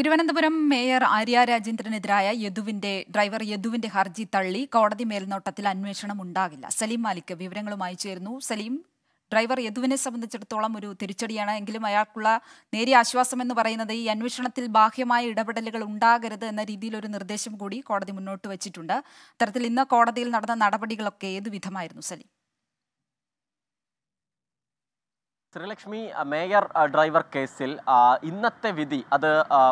Thiruvananthapuram mayor Arya രാജേന്ദ്രനെതിരായ യദുവിന്റെ driver യദുവിന്റെ ഹർജി തള്ളി കോടതി മേൽനോട്ടത്തിൽ അന്വേഷണം ഉണ്ടാകില്ല സലീം മാലിക് വിവരങ്ങളുമായി ചേരുന്നു സലീം ഡ്രൈവർ യദുവിനെ സംബന്ധിച്ചിടത്തോളം ഒരു തിരിച്ചടിയാണ് എങ്കിലും അയാൾക്കുള്ള നേരിയ ആശ്വാസം എന്ന് പറയുന്നത് ഈ അന്വേഷണത്തിൽ ബാഹ്യമായ ഇടപെടലുകൾ ഉണ്ടാകരുത് എന്ന രീതിയിൽ ഒരു നിർദ്ദേശം കൂടി കോടതി മുന്നോട്ട് വെച്ചിട്ടുണ്ട് അത്തരത്തിൽ ഇന്ന് കോടതിയിൽ നടന്ന നടപടികളൊക്കെ ഏതുവിധമായിരുന്നു സലീം ശ്രീലക്ഷ്മി മേയർ ഡ്രൈവർ കേസിൽ ഇന്നത്തെ വിധി അത്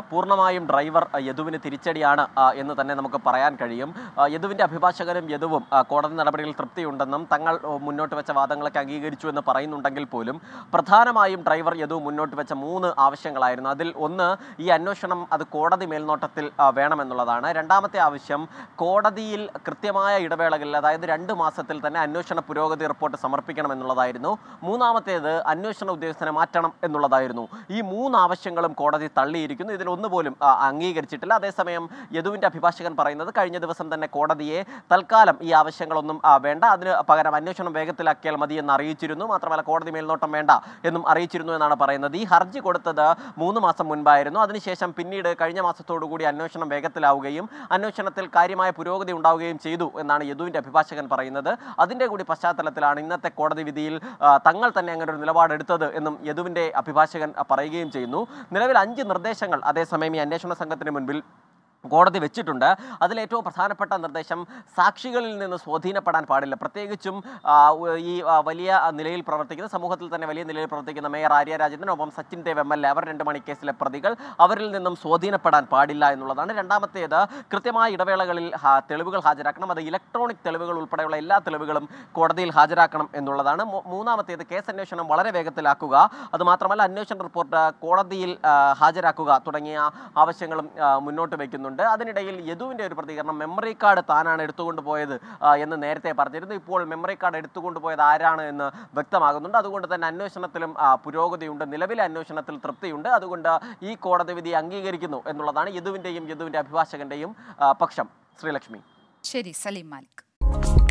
പൂർണ്ണമായും ഡ്രൈവർ യദുവിന് തിരിച്ചടിയാണ് എന്ന് തന്നെ നമുക്ക് പറയാൻ കഴിയും യദുവിൻ്റെ അഭിഭാഷകരും യദുവും കോടതി നടപടികളിൽ തൃപ്തിയുണ്ടെന്നും തങ്ങൾ മുന്നോട്ട് വെച്ച വാദങ്ങളൊക്കെ അംഗീകരിച്ചു എന്ന് പറയുന്നുണ്ടെങ്കിൽ പോലും പ്രധാനമായും ഡ്രൈവർ യദു മുന്നോട്ട് വെച്ച മൂന്ന് ആവശ്യങ്ങളായിരുന്നു അതിൽ ഒന്ന് ഈ അന്വേഷണം അത് കോടതി മേൽനോട്ടത്തിൽ വേണമെന്നുള്ളതാണ് രണ്ടാമത്തെ ആവശ്യം കോടതിയിൽ കൃത്യമായ ഇടവേളകളിൽ അതായത് രണ്ട് മാസത്തിൽ തന്നെ അന്വേഷണ പുരോഗതി റിപ്പോർട്ട് സമർപ്പിക്കണമെന്നുള്ളതായിരുന്നു മൂന്നാമത്തേത് അന്വേഷണം അന്വേഷണ ഉദ്യോഗസ്ഥനെ മാറ്റണം എന്നുള്ളതായിരുന്നു ഈ മൂന്ന് ആവശ്യങ്ങളും കോടതി തള്ളിയിരിക്കുന്നു ഇതിലൊന്നു പോലും അംഗീകരിച്ചിട്ടില്ല അതേസമയം യദുവിൻ്റെ അഭിഭാഷകൻ പറയുന്നത് കഴിഞ്ഞ ദിവസം തന്നെ കോടതിയെ തൽക്കാലം ഈ ആവശ്യങ്ങളൊന്നും വേണ്ട അതിന് പകരം അന്വേഷണം വേഗത്തിലാക്കിയാൽ മതി എന്ന് അറിയിച്ചിരുന്നു മാത്രമല്ല കോടതി മേൽനോട്ടം വേണ്ട എന്നും അറിയിച്ചിരുന്നു എന്നാണ് പറയുന്നത് ഈ ഹർജി കൊടുത്തത് മൂന്ന് മാസം മുൻപായിരുന്നു അതിനുശേഷം പിന്നീട് കഴിഞ്ഞ മാസത്തോടുകൂടി അന്വേഷണം വേഗത്തിലാവുകയും അന്വേഷണത്തിൽ കാര്യമായ പുരോഗതി ഉണ്ടാവുകയും ചെയ്തു എന്നാണ് യദുവിൻ്റെ അഭിഭാഷകൻ പറയുന്നത് അതിൻ്റെ കൂടി പശ്ചാത്തലത്തിലാണ് ഇന്നത്തെ കോടതി വിധിയിൽ തങ്ങൾ തന്നെ അങ്ങനെ ഒരു നിലപാട് എടുത്തത് എന്നും യദുവിൻ്റെ അഭിഭാഷകൻ പറയുകയും ചെയ്യുന്നു നിലവിൽ അഞ്ച് നിർദ്ദേശങ്ങൾ അതേസമയം ഈ അന്വേഷണ സംഘത്തിന് മുൻപിൽ കോടതി വെച്ചിട്ടുണ്ട് അതിലേറ്റവും പ്രധാനപ്പെട്ട നിർദ്ദേശം സാക്ഷികളിൽ നിന്ന് സ്വാധീനപ്പെടാൻ പാടില്ല പ്രത്യേകിച്ചും ഈ വലിയ നിലയിൽ പ്രവർത്തിക്കുന്ന സമൂഹത്തിൽ തന്നെ വലിയ നിലയിൽ പ്രവർത്തിക്കുന്ന മേയർ ആര്യ രാജേന്ദ്രൻ ഒപ്പം Sachin Dev M L A അവർ രണ്ട് മണിക്കേസിലെ പ്രതികൾ അവരിൽ നിന്നും സ്വാധീനപ്പെടാൻ പാടില്ല എന്നുള്ളതാണ് രണ്ടാമത്തേത് കൃത്യമായ ഇടവേളകളിൽ തെളിവുകൾ ഹാജരാക്കണം അത് ഇലക്ട്രോണിക് തെളിവുകൾ ഉൾപ്പെടെയുള്ള എല്ലാ തെളിവുകളും കോടതിയിൽ ഹാജരാക്കണം എന്നുള്ളതാണ് മൂന്നാമത്തേത് കേസ് അന്വേഷണം വളരെ വേഗത്തിലാക്കുക അതുമാത്രമല്ല അന്വേഷണ റിപ്പോർട്ട് കോടതിയിൽ ഹാജരാക്കുക തുടങ്ങിയ ആവശ്യങ്ങളും മുന്നോട്ട് വയ്ക്കുന്നു പറയുന്നുണ്ട് അതിനിടയിൽ യദുവിൻ്റെ ഒരു പ്രതികരണം മെമ്മറി കാർഡ് താനാണ് എടുത്തുകൊണ്ട് പോയത് എന്ന് നേരത്തെ പറഞ്ഞിരുന്നു ഇപ്പോൾ മെമ്മറി കാർഡ് എടുത്തുകൊണ്ട് പോയത് ആരാണ് എന്ന് വ്യക്തമാകുന്നുണ്ട് അതുകൊണ്ട് തന്നെ അന്വേഷണത്തിലും പുരോഗതിയുണ്ട് നിലവിലെ അന്വേഷണത്തിൽ തൃപ്തിയുണ്ട് അതുകൊണ്ട് ഈ കോടതി വിധി അംഗീകരിക്കുന്നു എന്നുള്ളതാണ് യദുവിൻ്റെയും യദുവിൻ്റെ അഭിഭാഷകൻ്റെയും പക്ഷം ശ്രീലക്ഷ്മി ശരി സലീം മാലിക്